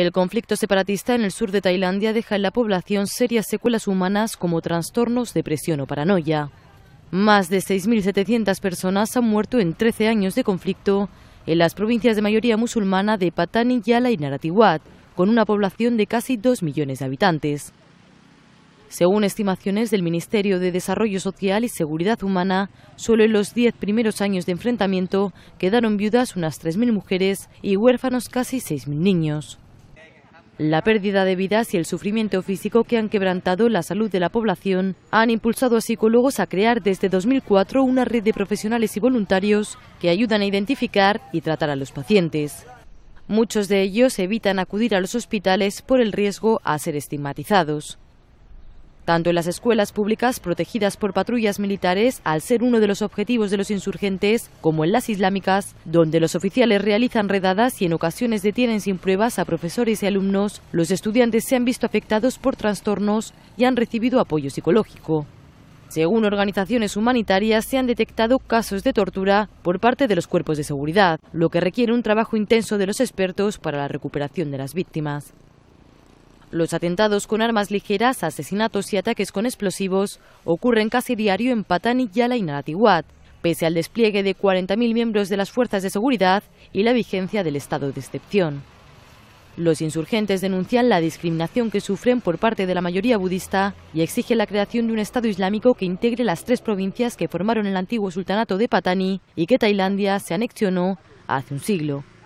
El conflicto separatista en el sur de Tailandia deja en la población serias secuelas humanas como trastornos, depresión o paranoia. Más de 6.700 personas han muerto en 13 años de conflicto en las provincias de mayoría musulmana de Patani, Yala y Naratiwat, con una población de casi 2 millones de habitantes. Según estimaciones del Ministerio de Desarrollo Social y Seguridad Humana, solo en los 10 primeros años de enfrentamiento quedaron viudas unas 3.000 mujeres y huérfanos casi 6.000 niños. La pérdida de vidas y el sufrimiento físico que han quebrantado la salud de la población han impulsado a psicólogos a crear desde 2004 una red de profesionales y voluntarios que ayudan a identificar y tratar a los pacientes. Muchos de ellos evitan acudir a los hospitales por el riesgo a ser estigmatizados tanto en las escuelas públicas protegidas por patrullas militares al ser uno de los objetivos de los insurgentes, como en las islámicas, donde los oficiales realizan redadas y en ocasiones detienen sin pruebas a profesores y alumnos, los estudiantes se han visto afectados por trastornos y han recibido apoyo psicológico. Según organizaciones humanitarias, se han detectado casos de tortura por parte de los cuerpos de seguridad, lo que requiere un trabajo intenso de los expertos para la recuperación de las víctimas. Los atentados con armas ligeras, asesinatos y ataques con explosivos ocurren casi diario en Patani, Yala y Naratiwat, pese al despliegue de 40.000 miembros de las fuerzas de seguridad y la vigencia del estado de excepción. Los insurgentes denuncian la discriminación que sufren por parte de la mayoría budista y exigen la creación de un Estado islámico que integre las tres provincias que formaron el antiguo sultanato de Patani y que Tailandia se anexionó hace un siglo.